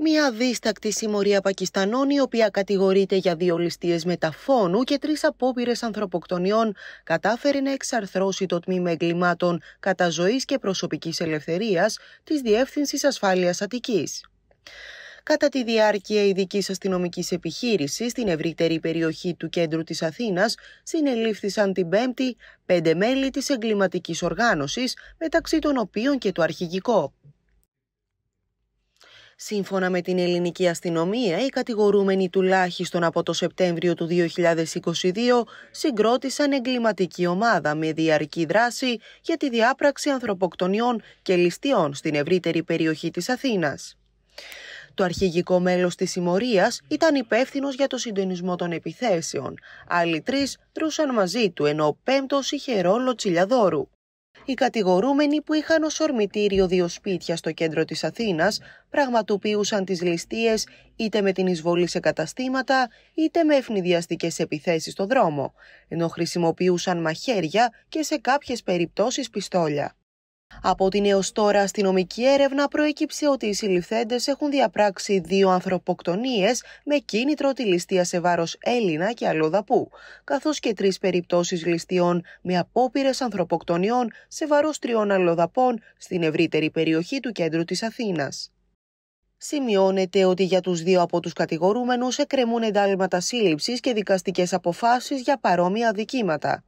Μια δίστακτη συμμορία Πακιστανών η οποία κατηγορείται για δύο ληστείε μεταφώνου και τρεις απόπειρες ανθρωποκτονιών κατάφερε να εξαρθρώσει το τμήμα εγκλημάτων κατά ζωής και προσωπικής ελευθερίας της διεύθυνσης ασφάλειας Αττικής. Κατά τη διάρκεια ειδικής αστυνομικής επιχείρησης στην ευρύτερη περιοχή του κέντρου της Αθήνας, συνελήφθησαν την Πέμπτη πέντε μέλη της εγκληματικής οργάνωσης, μεταξύ των οποίων και το αρχηγικό. Σύμφωνα με την ελληνική αστυνομία, οι κατηγορούμενοι τουλάχιστον από το Σεπτέμβριο του 2022 συγκρότησαν εγκληματική ομάδα με διαρκή δράση για τη διάπραξη ανθρωποκτονιών και ληστείων στην ευρύτερη περιοχή της Αθήνας. Το αρχηγικό μέλος της συμμορίας ήταν υπεύθυνος για το συντονισμό των επιθέσεων. Άλλοι τρεις δρούσαν μαζί του, ενώ ο πέμπτος είχε ρόλο τσιλιαδόρου. Οι κατηγορούμενοι που είχαν ως ορμητήριο δύο σπίτια στο κέντρο της Αθήνας πραγματοποιούσαν τις ληστείες είτε με την εισβολή σε καταστήματα είτε με ευνηδιαστικές επιθέσεις στο δρόμο, ενώ χρησιμοποιούσαν μαχαίρια και σε κάποιες περιπτώσεις πιστόλια. Από την έω τώρα αστυνομική έρευνα προέκυψε ότι οι συλληφθέντες έχουν διαπράξει δύο ανθρωποκτονίες με κίνητρο τη ληστεία σε βάρος Έλληνα και αλλοδαπού, καθώς και τρεις περιπτώσεις ληστείων με απόπειρες ανθρωποκτονιών σε βάρος τριών αλλοδαπών στην ευρύτερη περιοχή του κέντρου της Αθήνας. Σημειώνεται ότι για τους δύο από τους κατηγορούμενους εκκρεμούν εντάλματα σύλληψης και δικαστικές αποφάσεις για παρόμοια δικήματα.